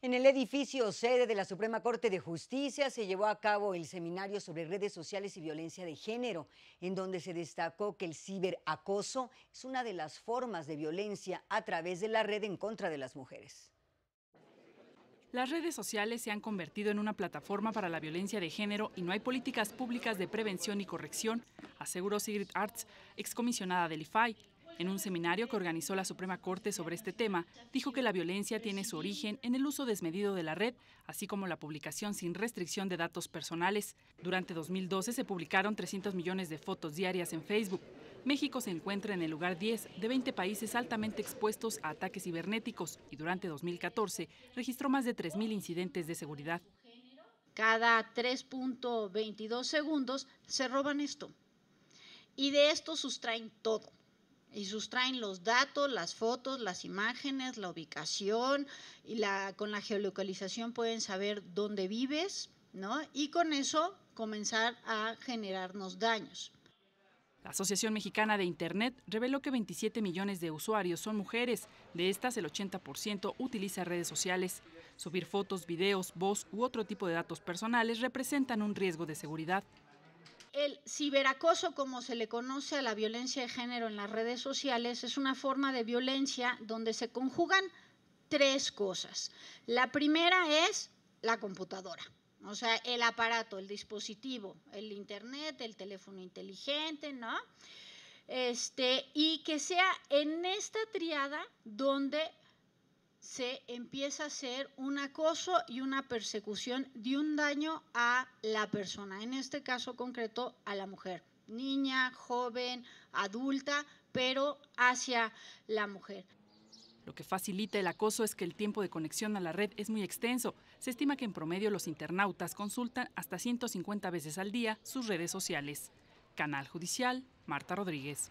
En el edificio sede de la Suprema Corte de Justicia se llevó a cabo el seminario sobre redes sociales y violencia de género, en donde se destacó que el ciberacoso es una de las formas de violencia a través de la red en contra de las mujeres. Las redes sociales se han convertido en una plataforma para la violencia de género y no hay políticas públicas de prevención y corrección, aseguró Sigrid Arts, excomisionada del IFAI, en un seminario que organizó la Suprema Corte sobre este tema, dijo que la violencia tiene su origen en el uso desmedido de la red, así como la publicación sin restricción de datos personales. Durante 2012 se publicaron 300 millones de fotos diarias en Facebook. México se encuentra en el lugar 10 de 20 países altamente expuestos a ataques cibernéticos y durante 2014 registró más de 3.000 incidentes de seguridad. Cada 3.22 segundos se roban esto y de esto sustraen todo y sustraen los datos, las fotos, las imágenes, la ubicación y la, con la geolocalización pueden saber dónde vives, ¿no? Y con eso comenzar a generarnos daños. La Asociación Mexicana de Internet reveló que 27 millones de usuarios son mujeres. De estas, el 80% utiliza redes sociales. Subir fotos, videos, voz u otro tipo de datos personales representan un riesgo de seguridad. El ciberacoso, como se le conoce a la violencia de género en las redes sociales, es una forma de violencia donde se conjugan tres cosas. La primera es la computadora. O sea, el aparato, el dispositivo, el internet, el teléfono inteligente, ¿no? Este, y que sea en esta triada donde se empieza a hacer un acoso y una persecución de un daño a la persona, en este caso concreto a la mujer, niña, joven, adulta, pero hacia la mujer. Lo que facilita el acoso es que el tiempo de conexión a la red es muy extenso. Se estima que en promedio los internautas consultan hasta 150 veces al día sus redes sociales. Canal Judicial, Marta Rodríguez.